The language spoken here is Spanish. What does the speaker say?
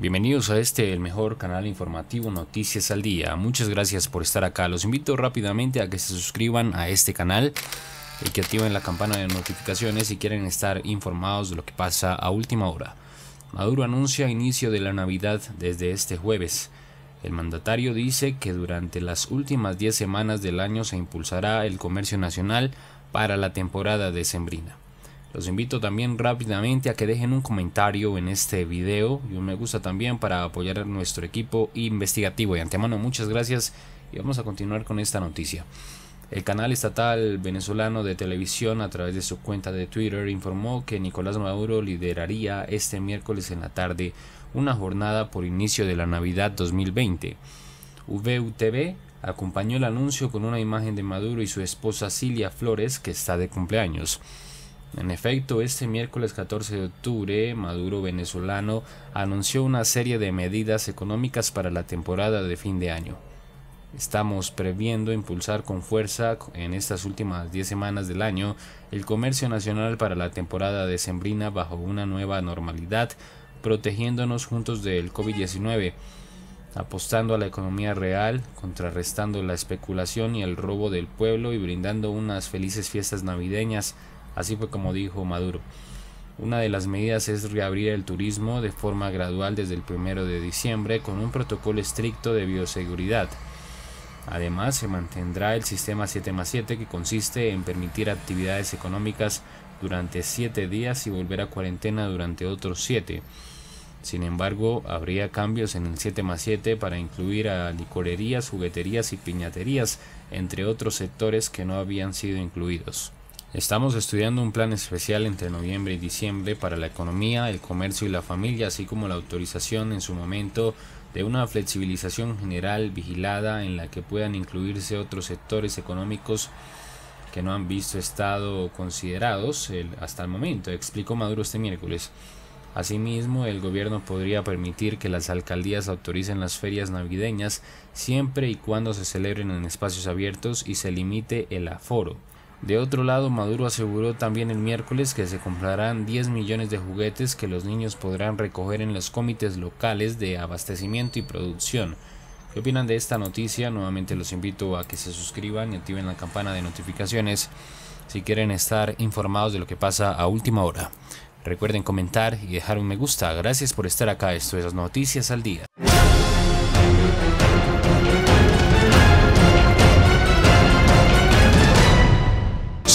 Bienvenidos a este, el mejor canal informativo Noticias al Día. Muchas gracias por estar acá. Los invito rápidamente a que se suscriban a este canal y que activen la campana de notificaciones si quieren estar informados de lo que pasa a última hora. Maduro anuncia inicio de la Navidad desde este jueves. El mandatario dice que durante las últimas 10 semanas del año se impulsará el comercio nacional para la temporada decembrina. Los invito también rápidamente a que dejen un comentario en este video y un me gusta también para apoyar a nuestro equipo investigativo. Y antemano, muchas gracias y vamos a continuar con esta noticia. El canal estatal venezolano de televisión a través de su cuenta de Twitter informó que Nicolás Maduro lideraría este miércoles en la tarde una jornada por inicio de la Navidad 2020. VUTV acompañó el anuncio con una imagen de Maduro y su esposa Cilia Flores que está de cumpleaños. En efecto, este miércoles 14 de octubre, Maduro venezolano anunció una serie de medidas económicas para la temporada de fin de año. Estamos previendo impulsar con fuerza en estas últimas 10 semanas del año el comercio nacional para la temporada decembrina bajo una nueva normalidad, protegiéndonos juntos del COVID-19, apostando a la economía real, contrarrestando la especulación y el robo del pueblo y brindando unas felices fiestas navideñas Así fue como dijo Maduro. Una de las medidas es reabrir el turismo de forma gradual desde el 1 de diciembre con un protocolo estricto de bioseguridad. Además, se mantendrá el sistema 7 más 7 que consiste en permitir actividades económicas durante 7 días y volver a cuarentena durante otros 7. Sin embargo, habría cambios en el 7 7 para incluir a licorerías, jugueterías y piñaterías, entre otros sectores que no habían sido incluidos. Estamos estudiando un plan especial entre noviembre y diciembre para la economía, el comercio y la familia, así como la autorización en su momento de una flexibilización general vigilada en la que puedan incluirse otros sectores económicos que no han visto estado considerados hasta el momento, explicó Maduro este miércoles. Asimismo, el gobierno podría permitir que las alcaldías autoricen las ferias navideñas siempre y cuando se celebren en espacios abiertos y se limite el aforo. De otro lado, Maduro aseguró también el miércoles que se comprarán 10 millones de juguetes que los niños podrán recoger en los comités locales de abastecimiento y producción. ¿Qué opinan de esta noticia? Nuevamente los invito a que se suscriban y activen la campana de notificaciones si quieren estar informados de lo que pasa a última hora. Recuerden comentar y dejar un me gusta. Gracias por estar acá. Esto es las noticias al día.